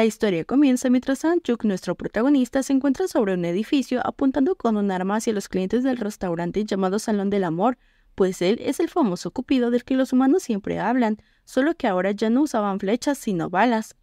La historia comienza mientras Sanchuk, nuestro protagonista, se encuentra sobre un edificio apuntando con un arma hacia los clientes del restaurante llamado Salón del Amor, pues él es el famoso Cupido del que los humanos siempre hablan, solo que ahora ya no usaban flechas sino balas.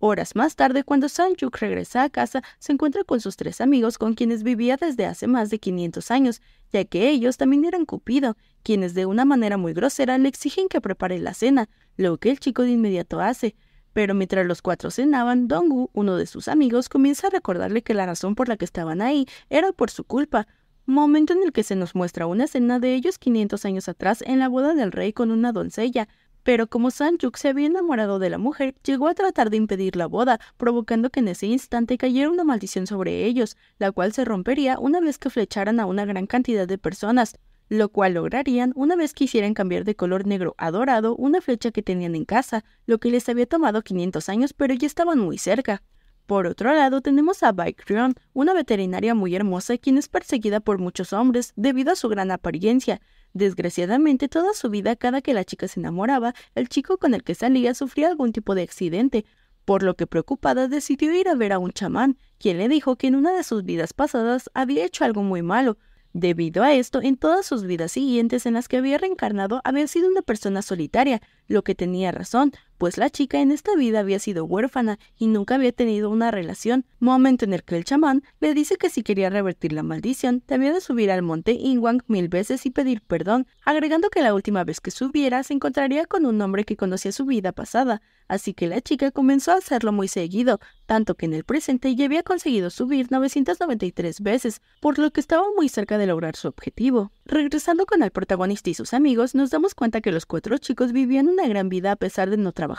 Horas más tarde, cuando Sanchuk regresa a casa, se encuentra con sus tres amigos con quienes vivía desde hace más de 500 años, ya que ellos también eran Cupido, quienes de una manera muy grosera le exigen que prepare la cena, lo que el chico de inmediato hace, pero mientras los cuatro cenaban, Dongu, uno de sus amigos, comienza a recordarle que la razón por la que estaban ahí era por su culpa, momento en el que se nos muestra una escena de ellos 500 años atrás en la boda del rey con una doncella. Pero como Sanjuk se había enamorado de la mujer, llegó a tratar de impedir la boda, provocando que en ese instante cayera una maldición sobre ellos, la cual se rompería una vez que flecharan a una gran cantidad de personas, lo cual lograrían una vez que hicieran cambiar de color negro a dorado una flecha que tenían en casa, lo que les había tomado 500 años pero ya estaban muy cerca. Por otro lado, tenemos a Baekrion, una veterinaria muy hermosa quien es perseguida por muchos hombres debido a su gran apariencia. Desgraciadamente, toda su vida, cada que la chica se enamoraba, el chico con el que salía sufría algún tipo de accidente, por lo que preocupada decidió ir a ver a un chamán, quien le dijo que en una de sus vidas pasadas había hecho algo muy malo, Debido a esto, en todas sus vidas siguientes en las que había reencarnado había sido una persona solitaria, lo que tenía razón, pues la chica en esta vida había sido huérfana y nunca había tenido una relación, momento en el que el chamán le dice que si quería revertir la maldición, debía de subir al monte Inwang mil veces y pedir perdón, agregando que la última vez que subiera se encontraría con un hombre que conocía su vida pasada, así que la chica comenzó a hacerlo muy seguido, tanto que en el presente ya había conseguido subir 993 veces, por lo que estaba muy cerca de lograr su objetivo. Regresando con el protagonista y sus amigos, nos damos cuenta que los cuatro chicos vivían una gran vida a pesar de no trabajar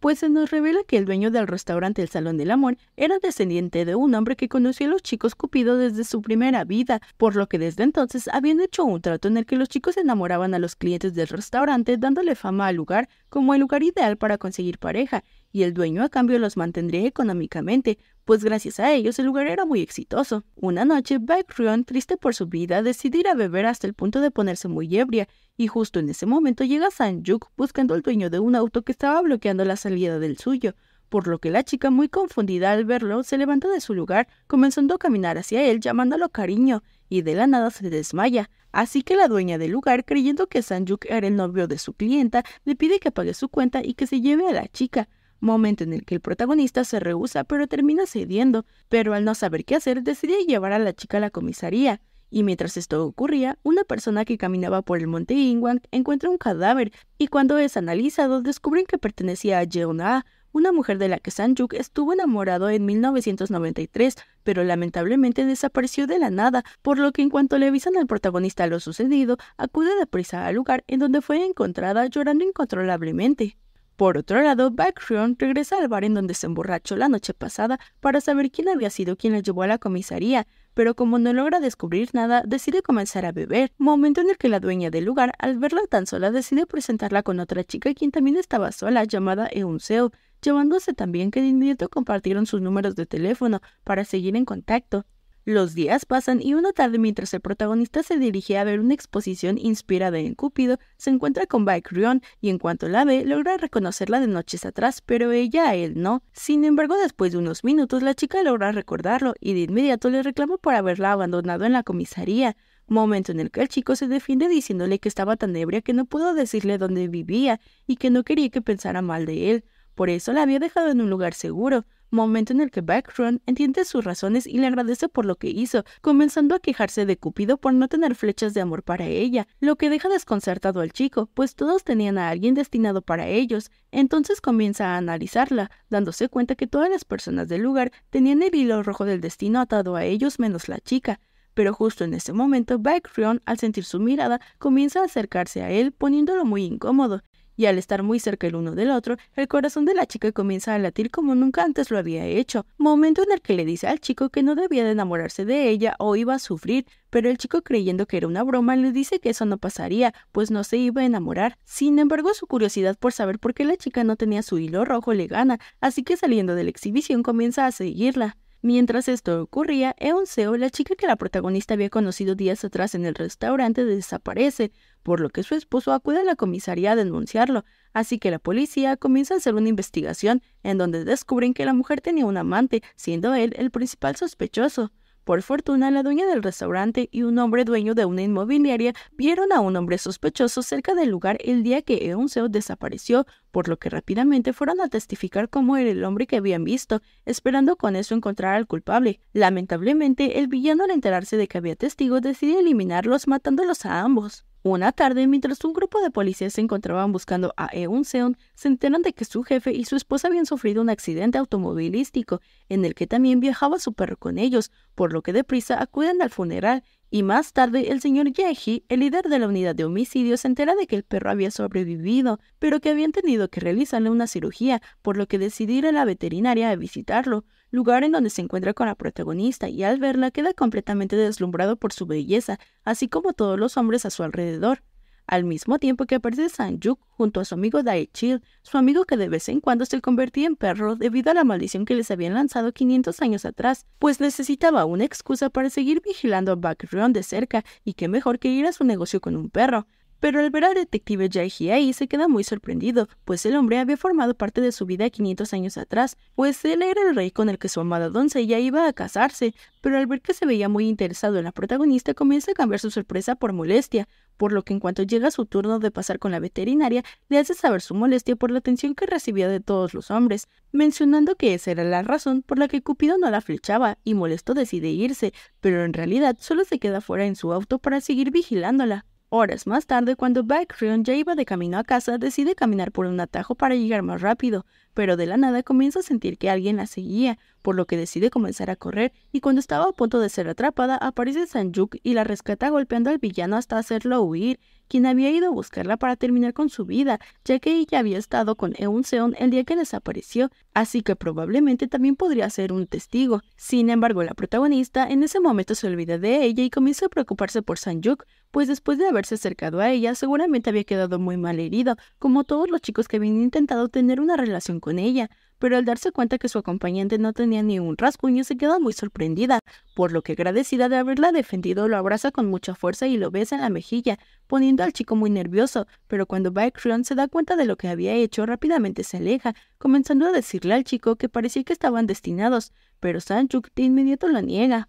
pues se nos revela que el dueño del restaurante El Salón del Amor era descendiente de un hombre que conoció a los chicos Cupido desde su primera vida, por lo que desde entonces habían hecho un trato en el que los chicos enamoraban a los clientes del restaurante dándole fama al lugar como el lugar ideal para conseguir pareja, y el dueño a cambio los mantendría económicamente, pues gracias a ellos el lugar era muy exitoso. Una noche, Baekrion, triste por su vida, decide ir a beber hasta el punto de ponerse muy ebria, y justo en ese momento llega Sanjuk buscando al dueño de un auto que estaba bloqueando la salida del suyo, por lo que la chica, muy confundida al verlo, se levanta de su lugar, comenzando a caminar hacia él, llamándolo cariño, y de la nada se desmaya. Así que la dueña del lugar, creyendo que Sanjuk era el novio de su clienta, le pide que pague su cuenta y que se lleve a la chica momento en el que el protagonista se rehúsa pero termina cediendo, pero al no saber qué hacer decide llevar a la chica a la comisaría, y mientras esto ocurría, una persona que caminaba por el monte Ingwang encuentra un cadáver, y cuando es analizado descubren que pertenecía a A, una mujer de la que Sanjuk estuvo enamorado en 1993, pero lamentablemente desapareció de la nada, por lo que en cuanto le avisan al protagonista lo sucedido, acude deprisa al lugar en donde fue encontrada llorando incontrolablemente. Por otro lado, Backrion regresa al bar en donde se emborrachó la noche pasada para saber quién había sido quien la llevó a la comisaría, pero como no logra descubrir nada, decide comenzar a beber, momento en el que la dueña del lugar, al verla tan sola, decide presentarla con otra chica quien también estaba sola, llamada Eunseo, llevándose también que de inmediato compartieron sus números de teléfono para seguir en contacto. Los días pasan y una tarde mientras el protagonista se dirige a ver una exposición inspirada en Cúpido, se encuentra con Baekrion y en cuanto la ve logra reconocerla de noches atrás, pero ella a él no. Sin embargo, después de unos minutos la chica logra recordarlo y de inmediato le reclama por haberla abandonado en la comisaría momento en el que el chico se defiende diciéndole que estaba tan ebria que no pudo decirle dónde vivía y que no quería que pensara mal de él, por eso la había dejado en un lugar seguro momento en el que background entiende sus razones y le agradece por lo que hizo, comenzando a quejarse de Cupido por no tener flechas de amor para ella, lo que deja desconcertado al chico, pues todos tenían a alguien destinado para ellos. Entonces comienza a analizarla, dándose cuenta que todas las personas del lugar tenían el hilo rojo del destino atado a ellos menos la chica. Pero justo en ese momento, background al sentir su mirada, comienza a acercarse a él, poniéndolo muy incómodo y al estar muy cerca el uno del otro, el corazón de la chica comienza a latir como nunca antes lo había hecho, momento en el que le dice al chico que no debía de enamorarse de ella o iba a sufrir, pero el chico creyendo que era una broma le dice que eso no pasaría, pues no se iba a enamorar. Sin embargo, su curiosidad por saber por qué la chica no tenía su hilo rojo le gana, así que saliendo de la exhibición comienza a seguirla. Mientras esto ocurría, Eunseo, la chica que la protagonista había conocido días atrás en el restaurante, desaparece, por lo que su esposo acude a la comisaría a denunciarlo, así que la policía comienza a hacer una investigación en donde descubren que la mujer tenía un amante, siendo él el principal sospechoso. Por fortuna, la dueña del restaurante y un hombre dueño de una inmobiliaria vieron a un hombre sospechoso cerca del lugar el día que Eunseo desapareció, por lo que rápidamente fueron a testificar cómo era el hombre que habían visto, esperando con eso encontrar al culpable. Lamentablemente, el villano al enterarse de que había testigos decide eliminarlos matándolos a ambos. Una tarde, mientras un grupo de policías se encontraban buscando a Eun Seon, se enteran de que su jefe y su esposa habían sufrido un accidente automovilístico, en el que también viajaba su perro con ellos, por lo que deprisa acuden al funeral, y más tarde el señor Yeji, el líder de la unidad de homicidios, se entera de que el perro había sobrevivido, pero que habían tenido que realizarle una cirugía, por lo que a la veterinaria a visitarlo lugar en donde se encuentra con la protagonista y al verla queda completamente deslumbrado por su belleza, así como todos los hombres a su alrededor. Al mismo tiempo que aparece Sanjuk junto a su amigo Daechil, su amigo que de vez en cuando se convertía en perro debido a la maldición que les habían lanzado 500 años atrás, pues necesitaba una excusa para seguir vigilando a Bakryon de cerca y qué mejor que ir a su negocio con un perro. Pero al ver al detective Jai se queda muy sorprendido, pues el hombre había formado parte de su vida 500 años atrás, pues él era el rey con el que su amada doncella iba a casarse, pero al ver que se veía muy interesado en la protagonista comienza a cambiar su sorpresa por molestia, por lo que en cuanto llega su turno de pasar con la veterinaria, le hace saber su molestia por la atención que recibía de todos los hombres, mencionando que esa era la razón por la que Cupido no la flechaba, y molesto decide irse, pero en realidad solo se queda fuera en su auto para seguir vigilándola. Horas más tarde, cuando Backrion ya iba de camino a casa, decide caminar por un atajo para llegar más rápido, pero de la nada comienza a sentir que alguien la seguía, por lo que decide comenzar a correr, y cuando estaba a punto de ser atrapada, aparece Sanjuk y la rescata golpeando al villano hasta hacerlo huir, quien había ido a buscarla para terminar con su vida, ya que ella había estado con Eun Seon el día que desapareció, así que probablemente también podría ser un testigo. Sin embargo, la protagonista en ese momento se olvida de ella y comienza a preocuparse por Sanjuk, pues después de haberse acercado a ella seguramente había quedado muy mal herido, como todos los chicos que habían intentado tener una relación con ella pero al darse cuenta que su acompañante no tenía ni un rasguño se queda muy sorprendida, por lo que agradecida de haberla defendido lo abraza con mucha fuerza y lo besa en la mejilla, poniendo al chico muy nervioso, pero cuando Creon se da cuenta de lo que había hecho rápidamente se aleja, comenzando a decirle al chico que parecía que estaban destinados, pero Sanjuk de inmediato lo niega.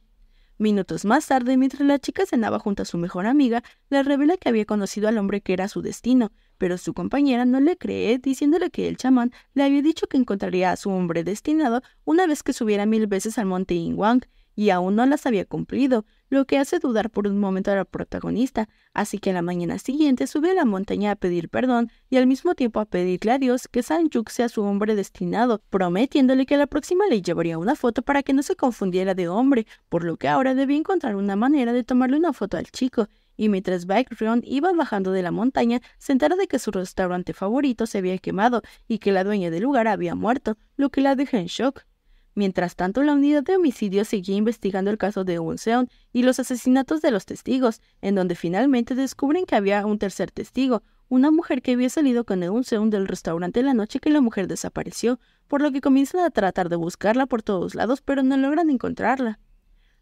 Minutos más tarde, mientras la chica cenaba junto a su mejor amiga, le revela que había conocido al hombre que era su destino, pero su compañera no le cree, diciéndole que el chamán le había dicho que encontraría a su hombre destinado una vez que subiera mil veces al monte Ingwang, y aún no las había cumplido, lo que hace dudar por un momento a la protagonista, así que a la mañana siguiente sube a la montaña a pedir perdón y al mismo tiempo a pedirle a Dios que San sea su hombre destinado, prometiéndole que la próxima le llevaría una foto para que no se confundiera de hombre, por lo que ahora debía encontrar una manera de tomarle una foto al chico, y mientras Ryon iba bajando de la montaña, se enteró de que su restaurante favorito se había quemado y que la dueña del lugar había muerto, lo que la dejó en shock. Mientras tanto, la unidad de homicidio seguía investigando el caso de Unseon y los asesinatos de los testigos, en donde finalmente descubren que había un tercer testigo, una mujer que había salido con Eun-Seon del restaurante la noche que la mujer desapareció, por lo que comienzan a tratar de buscarla por todos lados, pero no logran encontrarla.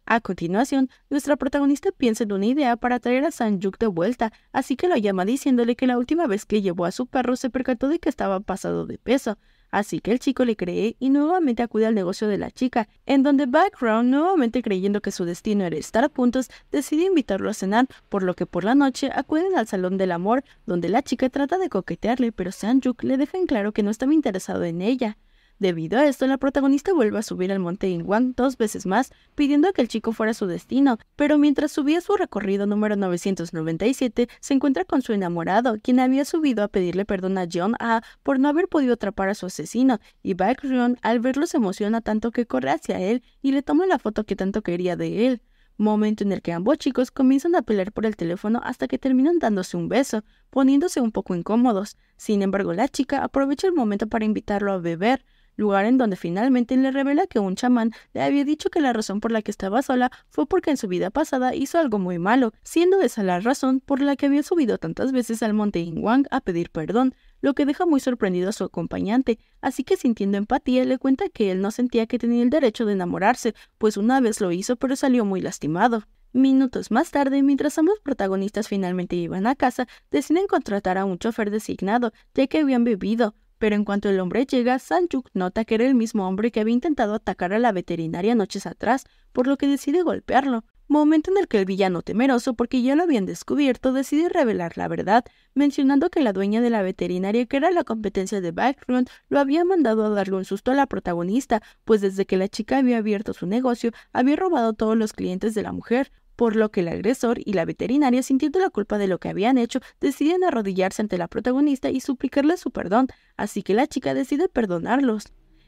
A continuación, nuestra protagonista piensa en una idea para traer a san Sanjuk de vuelta, así que lo llama diciéndole que la última vez que llevó a su perro se percató de que estaba pasado de peso, Así que el chico le cree y nuevamente acude al negocio de la chica, en donde Background, nuevamente creyendo que su destino era estar a puntos decide invitarlo a cenar, por lo que por la noche acuden al Salón del Amor, donde la chica trata de coquetearle, pero Sanjuk le deja en claro que no estaba interesado en ella. Debido a esto, la protagonista vuelve a subir al monte Inguan dos veces más, pidiendo que el chico fuera su destino, pero mientras subía su recorrido número 997, se encuentra con su enamorado, quien había subido a pedirle perdón a John A por no haber podido atrapar a su asesino, y Baek Ryun al verlo se emociona tanto que corre hacia él y le toma la foto que tanto quería de él momento en el que ambos chicos comienzan a pelear por el teléfono hasta que terminan dándose un beso, poniéndose un poco incómodos. Sin embargo, la chica aprovecha el momento para invitarlo a beber, lugar en donde finalmente le revela que un chamán le había dicho que la razón por la que estaba sola fue porque en su vida pasada hizo algo muy malo, siendo esa la razón por la que había subido tantas veces al monte Ingwang a pedir perdón, lo que deja muy sorprendido a su acompañante, así que sintiendo empatía le cuenta que él no sentía que tenía el derecho de enamorarse, pues una vez lo hizo pero salió muy lastimado. Minutos más tarde, mientras ambos protagonistas finalmente iban a casa, deciden contratar a un chofer designado, ya que habían bebido, pero en cuanto el hombre llega, Sanchuk nota que era el mismo hombre que había intentado atacar a la veterinaria noches atrás, por lo que decide golpearlo. Momento en el que el villano temeroso, porque ya lo habían descubierto, decide revelar la verdad, mencionando que la dueña de la veterinaria, que era la competencia de Background, lo había mandado a darle un susto a la protagonista, pues desde que la chica había abierto su negocio, había robado todos los clientes de la mujer por lo que el agresor y la veterinaria, sintiendo la culpa de lo que habían hecho, deciden arrodillarse ante la protagonista y suplicarle su perdón, así que la chica decide perdonarlos.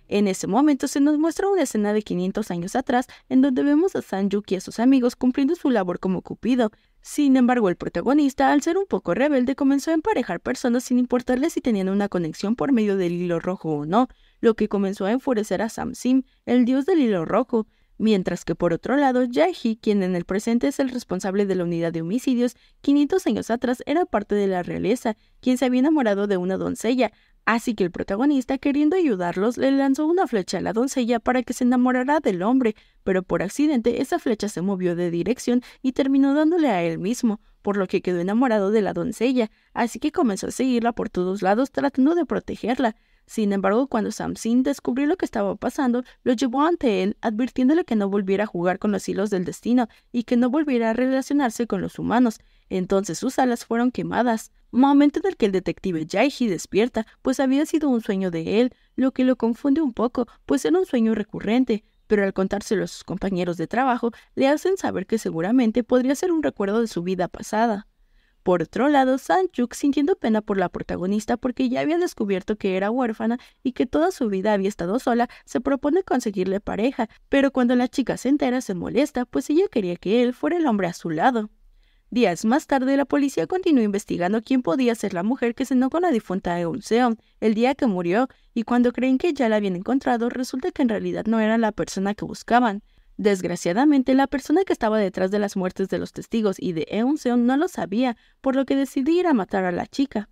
En ese momento se nos muestra una escena de 500 años atrás en donde vemos a Sanjuki y a sus amigos cumpliendo su labor como Cupido. Sin embargo, el protagonista, al ser un poco rebelde, comenzó a emparejar personas sin importarle si tenían una conexión por medio del hilo rojo o no, lo que comenzó a enfurecer a Sam Sim, el dios del hilo rojo, Mientras que por otro lado, Yahi, quien en el presente es el responsable de la unidad de homicidios, 500 años atrás era parte de la realeza, quien se había enamorado de una doncella, así que el protagonista, queriendo ayudarlos, le lanzó una flecha a la doncella para que se enamorara del hombre, pero por accidente esa flecha se movió de dirección y terminó dándole a él mismo, por lo que quedó enamorado de la doncella, así que comenzó a seguirla por todos lados tratando de protegerla. Sin embargo, cuando Samsin descubrió lo que estaba pasando, lo llevó ante él, advirtiéndole que no volviera a jugar con los hilos del destino y que no volviera a relacionarse con los humanos. Entonces sus alas fueron quemadas. Momento en el que el detective Jaihi despierta, pues había sido un sueño de él, lo que lo confunde un poco, pues era un sueño recurrente, pero al contárselo a sus compañeros de trabajo, le hacen saber que seguramente podría ser un recuerdo de su vida pasada. Por otro lado, Sanchuk, sintiendo pena por la protagonista porque ya había descubierto que era huérfana y que toda su vida había estado sola, se propone conseguirle pareja, pero cuando la chica se entera se molesta, pues ella quería que él fuera el hombre a su lado. Días más tarde, la policía continúa investigando quién podía ser la mujer que cenó con la difunta Eunseon el día que murió, y cuando creen que ya la habían encontrado, resulta que en realidad no era la persona que buscaban. Desgraciadamente, la persona que estaba detrás de las muertes de los testigos y de Eunseon no lo sabía, por lo que decidí ir a matar a la chica.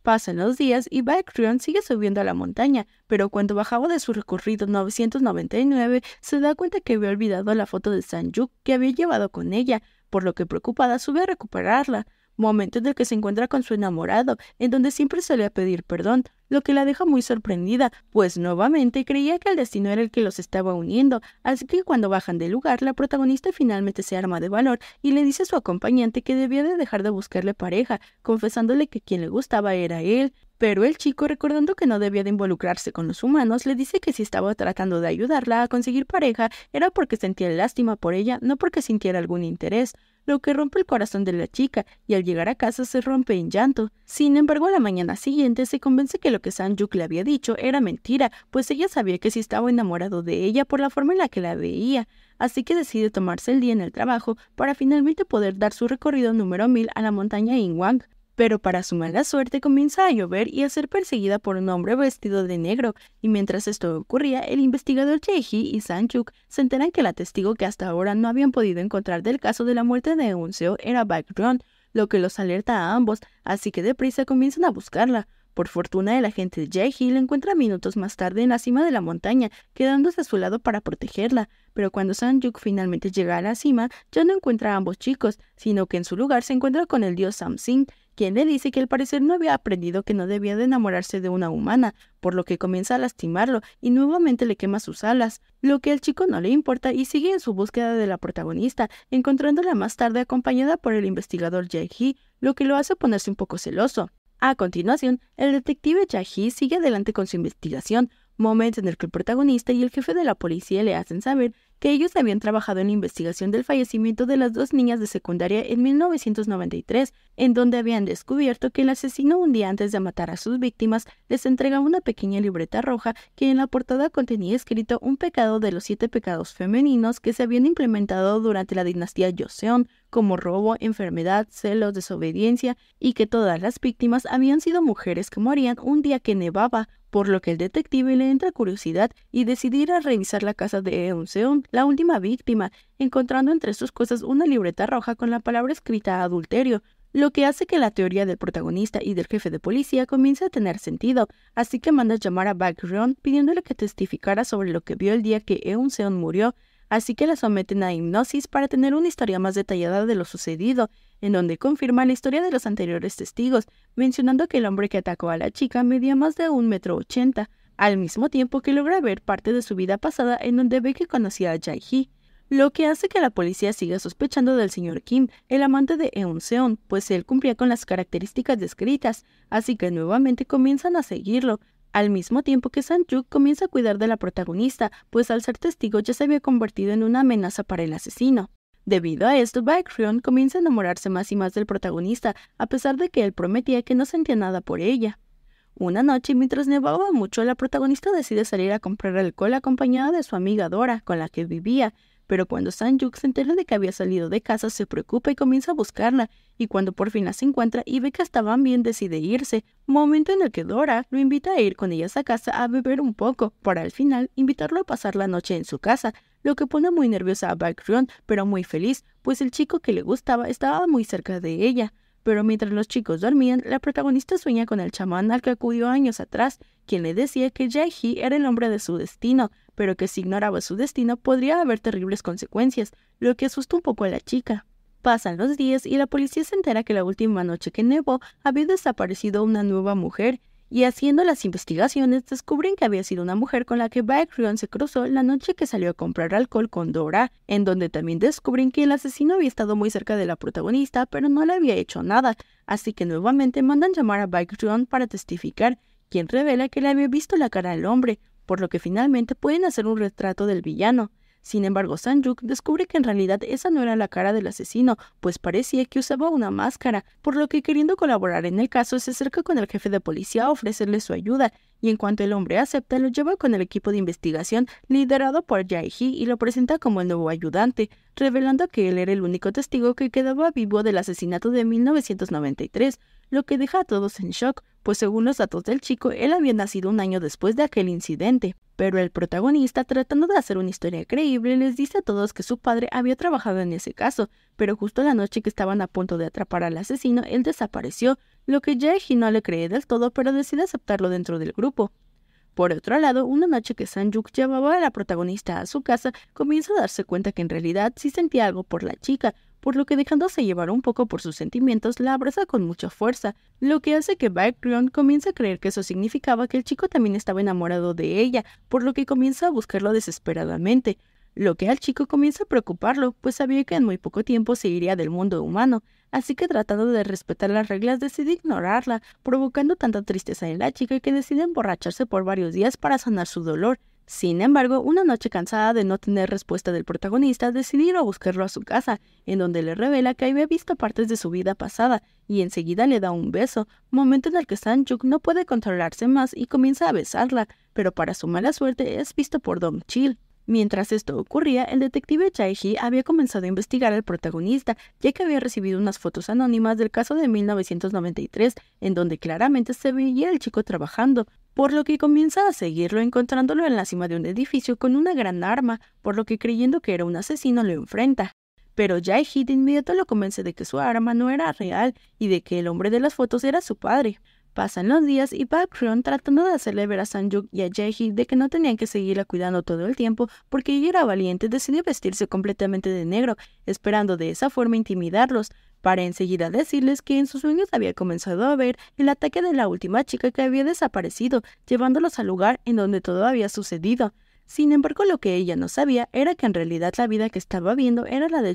Pasan los días y Baekryun sigue subiendo a la montaña, pero cuando bajaba de su recorrido 999 se da cuenta que había olvidado la foto de Sanjuk que había llevado con ella, por lo que preocupada sube a recuperarla momento en el que se encuentra con su enamorado, en donde siempre sale a pedir perdón, lo que la deja muy sorprendida, pues nuevamente creía que el destino era el que los estaba uniendo, así que cuando bajan del lugar, la protagonista finalmente se arma de valor y le dice a su acompañante que debía de dejar de buscarle pareja, confesándole que quien le gustaba era él, pero el chico, recordando que no debía de involucrarse con los humanos, le dice que si estaba tratando de ayudarla a conseguir pareja era porque sentía lástima por ella, no porque sintiera algún interés lo que rompe el corazón de la chica y al llegar a casa se rompe en llanto. Sin embargo, a la mañana siguiente se convence que lo que Sanjuk le había dicho era mentira, pues ella sabía que sí estaba enamorado de ella por la forma en la que la veía, así que decide tomarse el día en el trabajo para finalmente poder dar su recorrido número mil a la montaña Inwang. Pero para su mala suerte comienza a llover y a ser perseguida por un hombre vestido de negro, y mientras esto ocurría, el investigador Cheji y Sanchuk se enteran que la testigo que hasta ahora no habían podido encontrar del caso de la muerte de Unseo era Background, lo que los alerta a ambos, así que deprisa comienzan a buscarla. Por fortuna, el agente Jehi la encuentra minutos más tarde en la cima de la montaña, quedándose a su lado para protegerla. Pero cuando Sanjuk finalmente llega a la cima, ya no encuentra a ambos chicos, sino que en su lugar se encuentra con el dios Samsung, quien le dice que al parecer no había aprendido que no debía de enamorarse de una humana, por lo que comienza a lastimarlo y nuevamente le quema sus alas, lo que al chico no le importa y sigue en su búsqueda de la protagonista, encontrándola más tarde acompañada por el investigador Jae Hee, lo que lo hace ponerse un poco celoso. A continuación, el detective Jae Hee sigue adelante con su investigación, momento en el que el protagonista y el jefe de la policía le hacen saber que ellos habían trabajado en la investigación del fallecimiento de las dos niñas de secundaria en 1993, en donde habían descubierto que el asesino un día antes de matar a sus víctimas les entrega una pequeña libreta roja que en la portada contenía escrito un pecado de los siete pecados femeninos que se habían implementado durante la dinastía Joseon, como robo, enfermedad, celos, desobediencia y que todas las víctimas habían sido mujeres que morían un día que nevaba, por lo que el detective le entra curiosidad y a revisar la casa de Eun Seon, la última víctima, encontrando entre sus cosas una libreta roja con la palabra escrita adulterio, lo que hace que la teoría del protagonista y del jefe de policía comience a tener sentido, así que manda llamar a Ryeon pidiéndole que testificara sobre lo que vio el día que Eun Seon murió, así que la someten a hipnosis para tener una historia más detallada de lo sucedido, en donde confirma la historia de los anteriores testigos, mencionando que el hombre que atacó a la chica medía más de un metro ochenta, al mismo tiempo que logra ver parte de su vida pasada en donde ve que conocía a Jai Hee lo que hace que la policía siga sospechando del señor Kim, el amante de Eun Seon, pues él cumplía con las características descritas, así que nuevamente comienzan a seguirlo, al mismo tiempo que Sanjuk comienza a cuidar de la protagonista, pues al ser testigo ya se había convertido en una amenaza para el asesino. Debido a esto, Baekhyun comienza a enamorarse más y más del protagonista, a pesar de que él prometía que no sentía nada por ella. Una noche, mientras nevaba mucho, la protagonista decide salir a comprar alcohol acompañada de su amiga Dora, con la que vivía, pero cuando San se entera de que había salido de casa, se preocupa y comienza a buscarla, y cuando por fin la encuentra y ve que estaban bien, decide irse, momento en el que Dora lo invita a ir con ellas a casa a beber un poco, para al final invitarlo a pasar la noche en su casa, lo que pone muy nerviosa a Baekhyun, pero muy feliz, pues el chico que le gustaba estaba muy cerca de ella. Pero mientras los chicos dormían, la protagonista sueña con el chamán al que acudió años atrás, quien le decía que jae era el hombre de su destino, pero que si ignoraba su destino podría haber terribles consecuencias, lo que asustó un poco a la chica. Pasan los días y la policía se entera que la última noche que nevó había desaparecido una nueva mujer y haciendo las investigaciones descubren que había sido una mujer con la que Rion se cruzó la noche que salió a comprar alcohol con Dora, en donde también descubren que el asesino había estado muy cerca de la protagonista pero no le había hecho nada, así que nuevamente mandan llamar a Rion para testificar, quien revela que le había visto la cara al hombre, por lo que finalmente pueden hacer un retrato del villano. Sin embargo, Sanjuk descubre que en realidad esa no era la cara del asesino, pues parecía que usaba una máscara, por lo que queriendo colaborar en el caso, se acerca con el jefe de policía a ofrecerle su ayuda, y en cuanto el hombre acepta, lo lleva con el equipo de investigación liderado por Jae-hee y lo presenta como el nuevo ayudante, revelando que él era el único testigo que quedaba vivo del asesinato de 1993, lo que deja a todos en shock, pues según los datos del chico, él había nacido un año después de aquel incidente. Pero el protagonista, tratando de hacer una historia creíble, les dice a todos que su padre había trabajado en ese caso, pero justo la noche que estaban a punto de atrapar al asesino, él desapareció, lo que Jake no le cree del todo, pero decide aceptarlo dentro del grupo. Por otro lado, una noche que Sanjuk llevaba a la protagonista a su casa, comienza a darse cuenta que en realidad sí sentía algo por la chica, por lo que dejándose llevar un poco por sus sentimientos, la abraza con mucha fuerza, lo que hace que Baekryon comience a creer que eso significaba que el chico también estaba enamorado de ella, por lo que comienza a buscarlo desesperadamente lo que al chico comienza a preocuparlo, pues sabía que en muy poco tiempo se iría del mundo humano, así que tratando de respetar las reglas decide ignorarla, provocando tanta tristeza en la chica que decide emborracharse por varios días para sanar su dolor. Sin embargo, una noche cansada de no tener respuesta del protagonista, decide ir a buscarlo a su casa, en donde le revela que había visto partes de su vida pasada, y enseguida le da un beso, momento en el que Sanjuk no puede controlarse más y comienza a besarla, pero para su mala suerte es visto por Dom Chil. Mientras esto ocurría, el detective jai hee había comenzado a investigar al protagonista, ya que había recibido unas fotos anónimas del caso de 1993, en donde claramente se veía el chico trabajando, por lo que comienza a seguirlo encontrándolo en la cima de un edificio con una gran arma, por lo que creyendo que era un asesino lo enfrenta. Pero Jai-hee de inmediato lo convence de que su arma no era real y de que el hombre de las fotos era su padre. Pasan los días y Bakrion tratando de hacerle ver a Sanjuk y a Jaehee de que no tenían que seguirla cuidando todo el tiempo porque ella era valiente, decidió vestirse completamente de negro, esperando de esa forma intimidarlos, para enseguida decirles que en sus sueños había comenzado a ver el ataque de la última chica que había desaparecido, llevándolos al lugar en donde todo había sucedido. Sin embargo, lo que ella no sabía era que en realidad la vida que estaba viendo era la de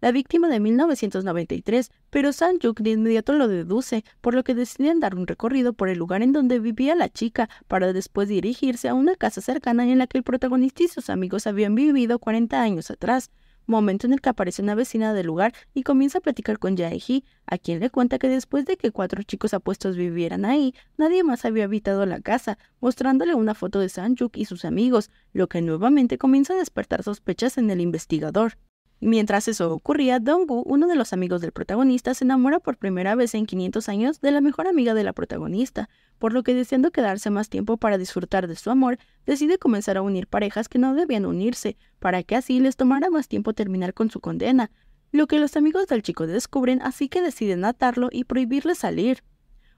la víctima de 1993, pero Sanjuk de inmediato lo deduce, por lo que deciden dar un recorrido por el lugar en donde vivía la chica, para después dirigirse a una casa cercana en la que el protagonista y sus amigos habían vivido 40 años atrás momento en el que aparece una vecina del lugar y comienza a platicar con Yaeji, a quien le cuenta que después de que cuatro chicos apuestos vivieran ahí, nadie más había habitado la casa, mostrándole una foto de Sanjuk y sus amigos, lo que nuevamente comienza a despertar sospechas en el investigador. Mientras eso ocurría, Gu, uno de los amigos del protagonista, se enamora por primera vez en 500 años de la mejor amiga de la protagonista, por lo que deseando quedarse más tiempo para disfrutar de su amor, decide comenzar a unir parejas que no debían unirse, para que así les tomara más tiempo terminar con su condena, lo que los amigos del chico descubren, así que deciden atarlo y prohibirle salir.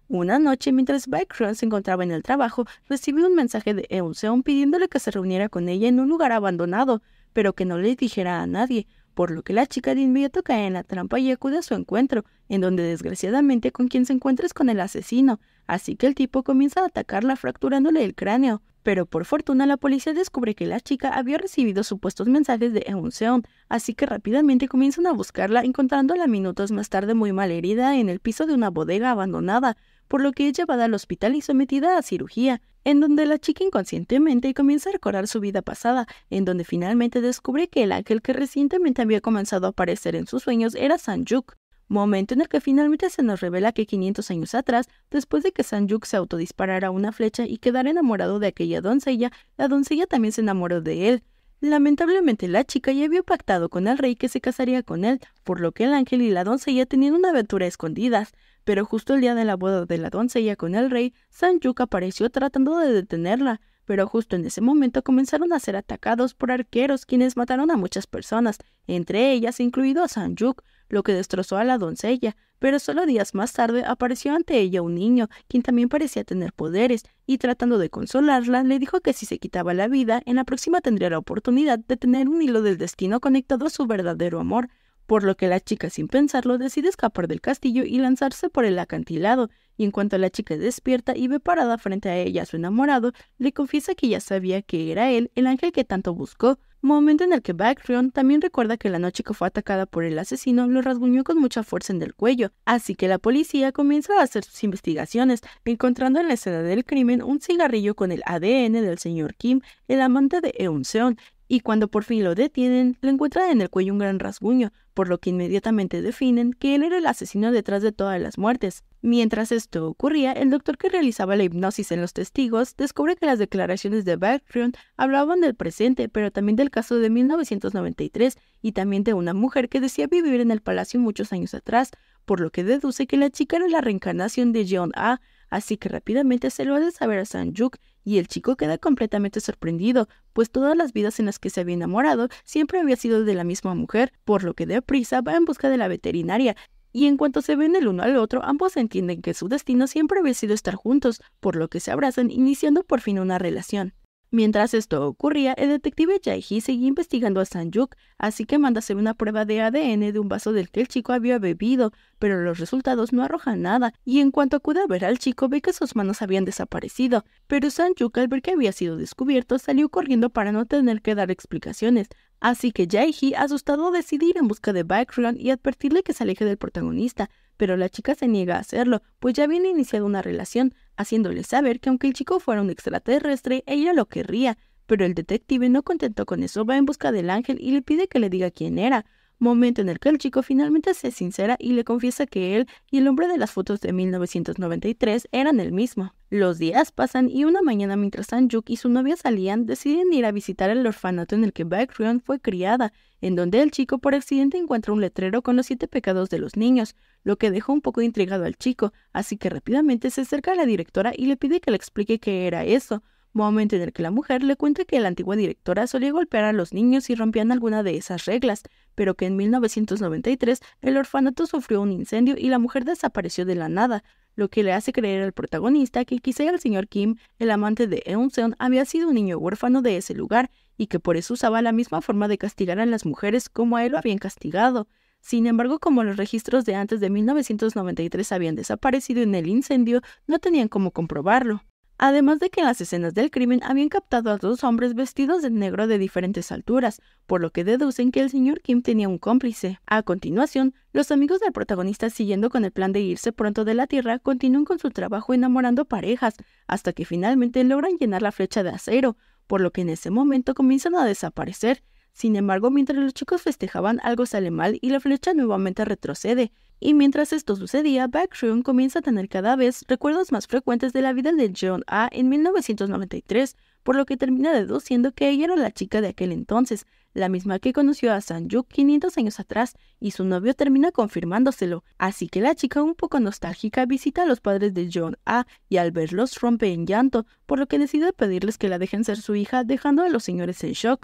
Una noche, mientras Baekhyun se encontraba en el trabajo, recibió un mensaje de Eun-Seon pidiéndole que se reuniera con ella en un lugar abandonado, pero que no le dijera a nadie, por lo que la chica de inmediato cae en la trampa y acude a su encuentro, en donde desgraciadamente con quien se encuentra es con el asesino, así que el tipo comienza a atacarla fracturándole el cráneo. Pero por fortuna la policía descubre que la chica había recibido supuestos mensajes de Eunseon, así que rápidamente comienzan a buscarla encontrándola minutos más tarde muy mal herida en el piso de una bodega abandonada, por lo que es llevada al hospital y sometida a cirugía, en donde la chica inconscientemente comienza a recordar su vida pasada, en donde finalmente descubre que el ángel que recientemente había comenzado a aparecer en sus sueños era Sanjuk, momento en el que finalmente se nos revela que 500 años atrás, después de que Sanjuk se autodisparara una flecha y quedara enamorado de aquella doncella, la doncella también se enamoró de él, Lamentablemente la chica ya había pactado con el rey que se casaría con él, por lo que el ángel y la doncella tenían una aventura escondidas, pero justo el día de la boda de la doncella con el rey, San apareció tratando de detenerla, pero justo en ese momento comenzaron a ser atacados por arqueros quienes mataron a muchas personas, entre ellas incluido a San lo que destrozó a la doncella, pero solo días más tarde apareció ante ella un niño, quien también parecía tener poderes, y tratando de consolarla, le dijo que si se quitaba la vida, en la próxima tendría la oportunidad de tener un hilo del destino conectado a su verdadero amor, por lo que la chica sin pensarlo decide escapar del castillo y lanzarse por el acantilado, y en cuanto la chica despierta y ve parada frente a ella a su enamorado, le confiesa que ya sabía que era él el ángel que tanto buscó, momento en el que Backrion también recuerda que la noche que fue atacada por el asesino lo rasguñó con mucha fuerza en el cuello, así que la policía comienza a hacer sus investigaciones, encontrando en la escena del crimen un cigarrillo con el ADN del señor Kim, el amante de Eun-Seon, y cuando por fin lo detienen, le encuentran en el cuello un gran rasguño, por lo que inmediatamente definen que él era el asesino detrás de todas las muertes. Mientras esto ocurría, el doctor que realizaba la hipnosis en los testigos descubre que las declaraciones de Backfront hablaban del presente, pero también del caso de 1993 y también de una mujer que decía vivir en el palacio muchos años atrás, por lo que deduce que la chica era la reencarnación de John A., así que rápidamente se lo hace saber a Sanjuk y el chico queda completamente sorprendido, pues todas las vidas en las que se había enamorado siempre había sido de la misma mujer, por lo que deprisa va en busca de la veterinaria, y en cuanto se ven el uno al otro, ambos entienden que su destino siempre había sido estar juntos, por lo que se abrazan iniciando por fin una relación. Mientras esto ocurría, el detective Jaehee seguía investigando a Sanjuk, así que manda hacer una prueba de ADN de un vaso del que el chico había bebido, pero los resultados no arrojan nada, y en cuanto acude a ver al chico ve que sus manos habían desaparecido, pero Sanjuk al ver que había sido descubierto salió corriendo para no tener que dar explicaciones, Así que Jaiji, asustado, decide ir en busca de Background y advertirle que se aleje del protagonista, pero la chica se niega a hacerlo, pues ya habían iniciado una relación, haciéndole saber que aunque el chico fuera un extraterrestre, ella lo querría, pero el detective no contento con eso va en busca del ángel y le pide que le diga quién era, momento en el que el chico finalmente se sincera y le confiesa que él y el hombre de las fotos de 1993 eran el mismo. Los días pasan y una mañana mientras Sanjuk y su novia salían, deciden ir a visitar el orfanato en el que Baek fue criada, en donde el chico por accidente encuentra un letrero con los siete pecados de los niños, lo que dejó un poco intrigado al chico, así que rápidamente se acerca a la directora y le pide que le explique qué era eso, momento en el que la mujer le cuenta que la antigua directora solía golpear a los niños y rompían alguna de esas reglas, pero que en 1993 el orfanato sufrió un incendio y la mujer desapareció de la nada, lo que le hace creer al protagonista que quizá el señor Kim, el amante de Eunseon, había sido un niño huérfano de ese lugar y que por eso usaba la misma forma de castigar a las mujeres como a él lo habían castigado. Sin embargo, como los registros de antes de 1993 habían desaparecido en el incendio, no tenían cómo comprobarlo además de que en las escenas del crimen habían captado a dos hombres vestidos de negro de diferentes alturas, por lo que deducen que el señor Kim tenía un cómplice. A continuación, los amigos del protagonista, siguiendo con el plan de irse pronto de la Tierra, continúan con su trabajo enamorando parejas, hasta que finalmente logran llenar la flecha de acero, por lo que en ese momento comienzan a desaparecer. Sin embargo, mientras los chicos festejaban, algo sale mal y la flecha nuevamente retrocede, y mientras esto sucedía, Backroom comienza a tener cada vez recuerdos más frecuentes de la vida de John A. en 1993, por lo que termina deduciendo que ella era la chica de aquel entonces, la misma que conoció a Sanju 500 años atrás, y su novio termina confirmándoselo. Así que la chica un poco nostálgica visita a los padres de John A y al verlos rompe en llanto, por lo que decide pedirles que la dejen ser su hija, dejando a los señores en shock.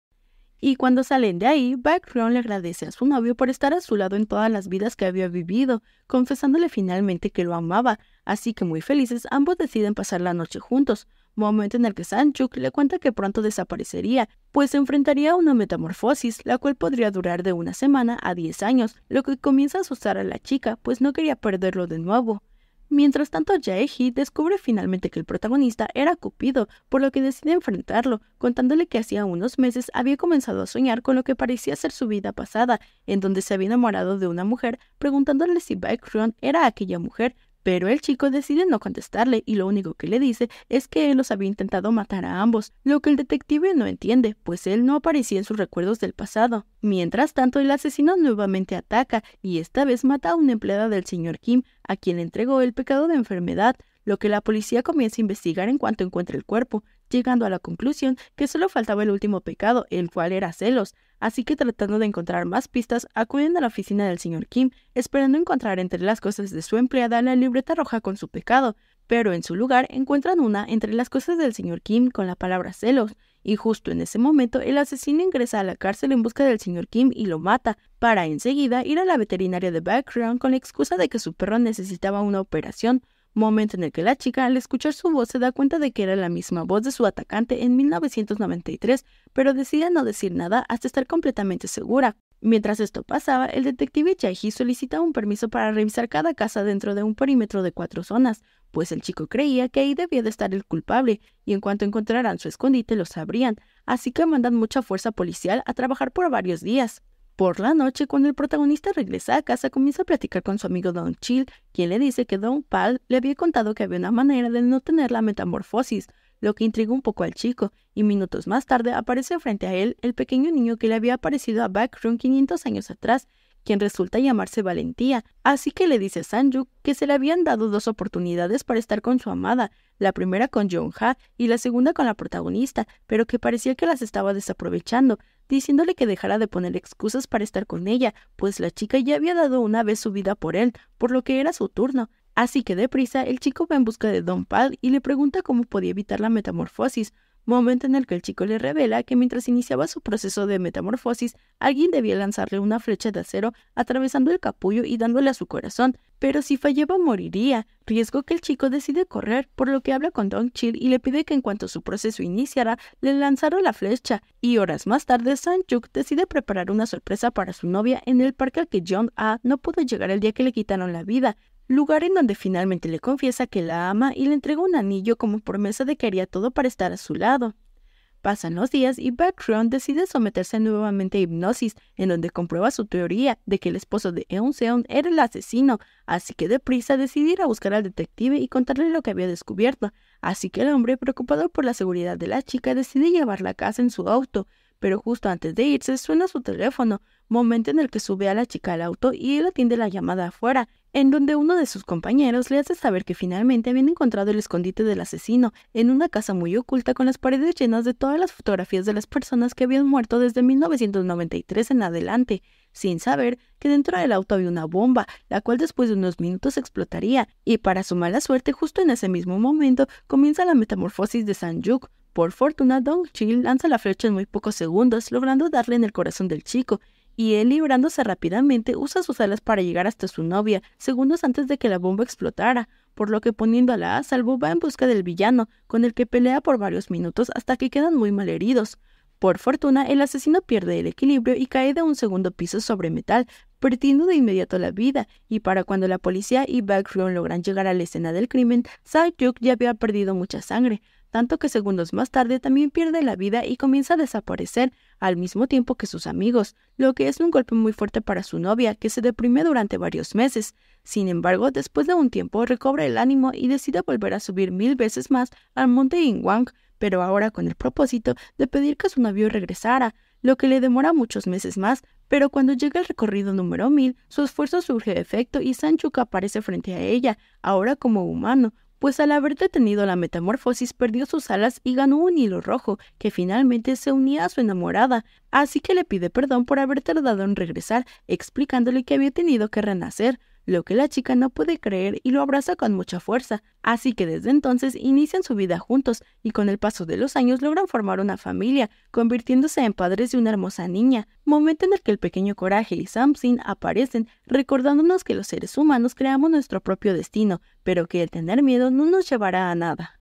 Y cuando salen de ahí, Background le agradece a su novio por estar a su lado en todas las vidas que había vivido, confesándole finalmente que lo amaba, así que muy felices ambos deciden pasar la noche juntos, momento en el que Sanchuk le cuenta que pronto desaparecería, pues se enfrentaría a una metamorfosis, la cual podría durar de una semana a diez años, lo que comienza a asustar a la chica, pues no quería perderlo de nuevo. Mientras tanto, Jaehi descubre finalmente que el protagonista era Cupido, por lo que decide enfrentarlo, contándole que hacía unos meses había comenzado a soñar con lo que parecía ser su vida pasada, en donde se había enamorado de una mujer, preguntándole si Baekhyun era aquella mujer, pero el chico decide no contestarle y lo único que le dice es que él los había intentado matar a ambos, lo que el detective no entiende, pues él no aparecía en sus recuerdos del pasado. Mientras tanto, el asesino nuevamente ataca y esta vez mata a una empleada del señor Kim, a quien le entregó el pecado de enfermedad, lo que la policía comienza a investigar en cuanto encuentra el cuerpo, llegando a la conclusión que solo faltaba el último pecado, el cual era celos. Así que tratando de encontrar más pistas, acuden a la oficina del señor Kim, esperando encontrar entre las cosas de su empleada la libreta roja con su pecado, pero en su lugar encuentran una entre las cosas del señor Kim con la palabra celos, y justo en ese momento el asesino ingresa a la cárcel en busca del señor Kim y lo mata, para enseguida ir a la veterinaria de Background con la excusa de que su perro necesitaba una operación, momento en el que la chica, al escuchar su voz, se da cuenta de que era la misma voz de su atacante en 1993, pero decide no decir nada hasta estar completamente segura. Mientras esto pasaba, el detective Yaji solicita un permiso para revisar cada casa dentro de un perímetro de cuatro zonas, pues el chico creía que ahí debía de estar el culpable, y en cuanto encontraran su escondite lo sabrían, así que mandan mucha fuerza policial a trabajar por varios días. Por la noche, cuando el protagonista regresa a casa, comienza a platicar con su amigo Don Chill, quien le dice que Don Pal le había contado que había una manera de no tener la metamorfosis, lo que intrigó un poco al chico, y minutos más tarde aparece frente a él el pequeño niño que le había aparecido a Backroom 500 años atrás, quien resulta llamarse Valentía, así que le dice a Sanju que se le habían dado dos oportunidades para estar con su amada, la primera con Jongha Ha y la segunda con la protagonista, pero que parecía que las estaba desaprovechando, diciéndole que dejara de poner excusas para estar con ella, pues la chica ya había dado una vez su vida por él, por lo que era su turno. Así que deprisa, el chico va en busca de Don Pal y le pregunta cómo podía evitar la metamorfosis, momento en el que el chico le revela que mientras iniciaba su proceso de metamorfosis, alguien debía lanzarle una flecha de acero atravesando el capullo y dándole a su corazón, pero si fallaba moriría, riesgo que el chico decide correr, por lo que habla con Don chil y le pide que en cuanto su proceso iniciara, le lanzara la flecha, y horas más tarde Sanchuk decide preparar una sorpresa para su novia en el parque al que John A no pudo llegar el día que le quitaron la vida, lugar en donde finalmente le confiesa que la ama y le entrega un anillo como promesa de que haría todo para estar a su lado. Pasan los días y Bertrand decide someterse nuevamente a hipnosis, en donde comprueba su teoría de que el esposo de Eunseon era el asesino, así que deprisa decide ir a buscar al detective y contarle lo que había descubierto. Así que el hombre, preocupado por la seguridad de la chica, decide llevarla a casa en su auto, pero justo antes de irse suena su teléfono, momento en el que sube a la chica al auto y él atiende la llamada afuera, en donde uno de sus compañeros le hace saber que finalmente habían encontrado el escondite del asesino en una casa muy oculta con las paredes llenas de todas las fotografías de las personas que habían muerto desde 1993 en adelante, sin saber que dentro del auto había una bomba, la cual después de unos minutos explotaría, y para su mala suerte justo en ese mismo momento comienza la metamorfosis de Sanjuk. Por fortuna, Dong Chil lanza la flecha en muy pocos segundos, logrando darle en el corazón del chico, y él librándose rápidamente usa sus alas para llegar hasta su novia, segundos antes de que la bomba explotara, por lo que poniéndola a salvo va en busca del villano, con el que pelea por varios minutos hasta que quedan muy malheridos. Por fortuna, el asesino pierde el equilibrio y cae de un segundo piso sobre metal, perdiendo de inmediato la vida, y para cuando la policía y Backroom logran llegar a la escena del crimen, Yuk ya había perdido mucha sangre, tanto que segundos más tarde también pierde la vida y comienza a desaparecer al mismo tiempo que sus amigos, lo que es un golpe muy fuerte para su novia, que se deprime durante varios meses. Sin embargo, después de un tiempo recobra el ánimo y decide volver a subir mil veces más al monte Inwang, pero ahora con el propósito de pedir que su novio regresara, lo que le demora muchos meses más, pero cuando llega el recorrido número mil, su esfuerzo surge de efecto y Sanchuka aparece frente a ella, ahora como humano, pues al haber detenido la metamorfosis perdió sus alas y ganó un hilo rojo, que finalmente se unía a su enamorada, así que le pide perdón por haber tardado en regresar, explicándole que había tenido que renacer, lo que la chica no puede creer y lo abraza con mucha fuerza. Así que desde entonces inician su vida juntos y con el paso de los años logran formar una familia, convirtiéndose en padres de una hermosa niña, momento en el que el pequeño Coraje y Samson aparecen, recordándonos que los seres humanos creamos nuestro propio destino, pero que el tener miedo no nos llevará a nada.